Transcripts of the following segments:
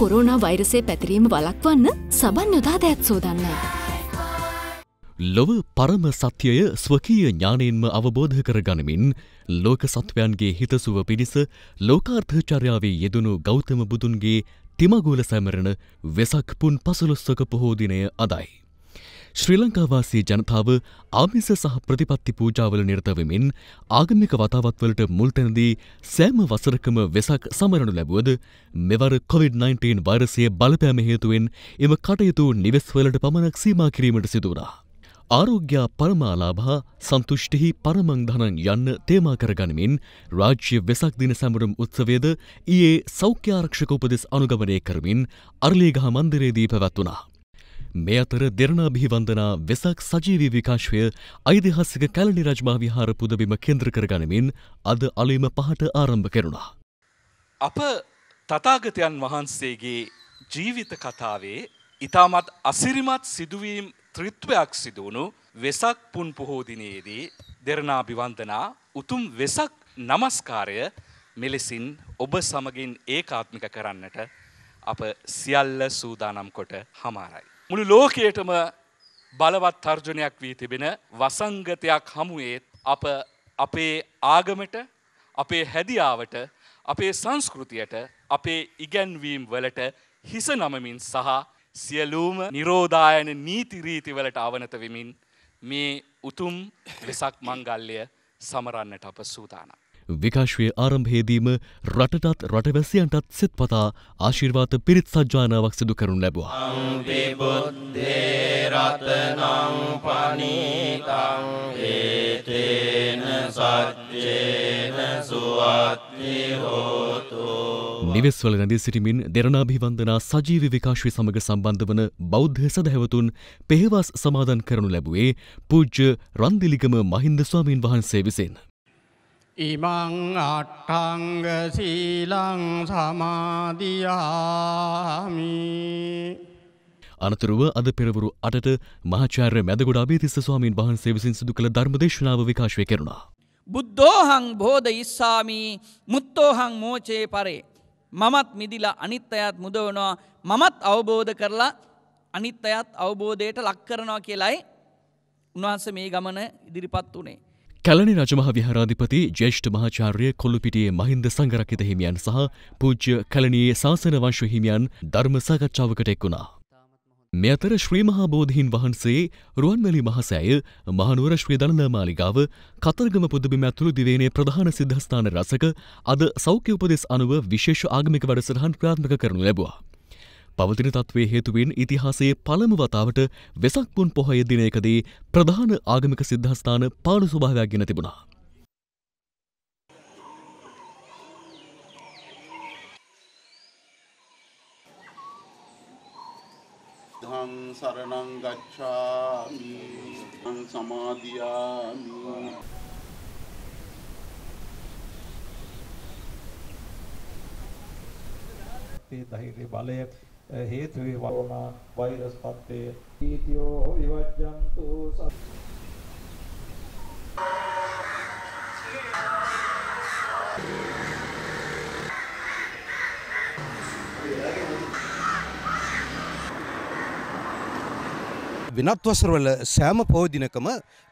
Corona වෛරසේ පැතිරීම වලක්වන්න සබන් යොදා දැත් සෝදන්නයි. ලොව පරම සත්‍යය ස්වකීය ඥානයෙන්ම අවබෝධ කරගනිමින් ලෝක සත්වයන්ගේ හිතසුව පිණිස ලෝකාර්ථචර්යාවේ යෙදනු ගෞතම බුදුන්ගේ තිමගුල සැමරණ වෙසක් පුන් පසළොස්සක පොහෝදිනය අදයි. ශ්‍රී ලංකාවාසී ජනතාව ආමිස සහ ප්‍රතිපත්ති පූජාවල නිරතවමින් ආගමික වතාවත්වලට මුල්තැනදී සෑම වසරකම වෙසක් සමරණු ලැබුවද මෙවර කොවිD-19 වෛරසය බලපෑම හේතුවෙන් එම කටයුතු නිවෙස්වලට පමණක් සීමා කිරීමට සිදුවනා. ආරෝග්‍යා පරමාලාභා සන්තුෂ්ටිහි පරමංධනන් යන්න තේමා කරගනිමින් රාජ්‍ය වෙසක් දින සැමරුම් උත්සවේද ඊයේ සෞඛ්‍යාරක්ෂක උපදෙස් අනුගමනය කරමින් අර්ලීගහ මන්දිරේදී පැවැත්වනා. මේ අතර දෙරණාභිවන්දනා වෙසක් සජීවී විකාශය ඓතිහාසික කැලණි රජමා විහාර පුදබිම කේන්ද්‍ර කරගනිමින් අද අලීම පහට ආරම්භ කෙරුණා. අප තථාගතයන් වහන්සේගේ ජීවිත කතාවේ ඊටමත් අසිරිමත් සිදුවීම් ත්‍රිත්වයක් සිදු වුණු වෙසක් පුන් පොහෝ දිනයේදී දෙරණාභිවන්දනා උතුම් වෙසක් নমස්කාරය මෙලෙසින් ඔබ සමගින් ඒකාත්මික කරන්නට අප සියල්ල සූදානම් කොට හමාරයි. මුළු ලෝකයටම බලවත් තර්ජනයක් වී තිබෙන වසංගතයක් හමුවේත් අප අපේ ආගමට අපේ හැදියාවට අපේ සංස්කෘතියට අපේ ඉගැන්වීම් වලට හිස නමමින් සහ සියලූම නිරෝධායන නීතිරීතිවලට අවනත වෙමින් මේ උතුම් වෙසක් මංගල්ලය සමරන්නට අප සූදානම්. විකාශවය ආරම්භයේදීම රටටත් රටවැසියන්ටත් සෙත් පතා ආශිර්වාත පිරිත් සජ්ජානාවක් සිදු කරනු ලැබවා. අම්පිබුද්දේරතනං පනීතං ඒතේන සච්චේන සුවත්තිහෝතෝ නිවෙස්වල රැඳී සිටිමින් දෙරනාභිවන්දනා සජීවි විකාශය සමඟ සම්බන්ධ වන බෞද්ධ සැදැහැවතුන් පෙහෙවස් සමාදන් කරනු ලැබුවේ පූජ්ජ රන්දිලිගම මහින්ද ස්වාමීන් වහන්සේ විසින්. ඉමං අට්ටංග සීලං සමාධයාමි අනතුරුව අද පෙරවරු අටට මහාචාර්ය මැදගොඩාබේ තිස්ස ස්වාමීන් වහන්සේ විසින් සිදු කළ ධර්ම දේශනාව විකාශය කෙරුණා. බුද්ධෝහං බෝධ ඉස්සාමී මුත්තෝහං මෝචයේ පරේ. මමත් මිදිලා අනිත් අයත් මුදවනවා මමත් අවබෝධ කරලා අනිත් අයත් අවබෝධයට ලක් කරනවා කියලයි උන්වහන්ස මේ ගමන ඉදිරිපත් වනේ. කැලනි රජමහ විහාරාධිපති ජේෂ්ඨ මහාචාර්ය කොල්ලුපිටියේ මහින්ද සංගරක්කිත හිමියන් සහ පූජ්‍ය කැලණියේ ශාසන වංශ හිමියන් ධර්ම සාකච්ඡාවකට එක් වුණා. මේ අතර ශ්‍රී මහා බෝධීන් වහන්සේ රුවන්වැලි මහසෑය මහනුවර ශ්‍රී දළදා මාලිගාව කතරගම පුදබිම ඇතුළු දිවයිනේ ප්‍රධාන සිද්ධස්ථාන රසක අද සෞඛ්‍ය උපදෙස් අනුව විශේෂ ආගමික වැඩසටහන් ක්‍රියාත්මක කරනු ලැබුවා. පවතින තත්වේ හේතුවෙන් ඉතිහාසයේ පළමු වතාවට වෙසක්පුන් පොහොය දිනයකදී ප්‍රධාන ආගමික සිද්ධස්ථාන පාලු ස්වභාවයක් ගෙන තිබුණා. ධම් සරණං ගච්ඡාමි ධම් සමාදියාමි ඒ ධෛර්ය බලය හේතු වේවා වෛරස් පත්වේ ඊතියෝ විවජ්ජන්තු වෙනත් වසරවල සෑම පෝදිනකම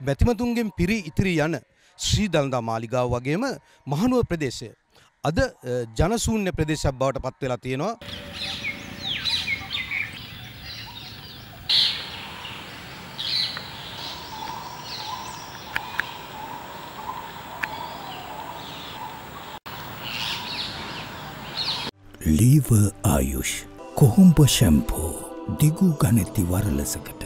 බැතිමතුන්ගෙන් පිරි ඉතිරි යන ශ්‍රී දළදා මාලිගාව වගේම මහනුව ප්‍රදේශය අද ජනශූන්‍ය ප්‍රදේශයක් බවට පත්වෙලා තියෙනවා ලීව ආයුෂ් කොහොම්ප ශැම්පෝ දිගු ගණැති වරලසකට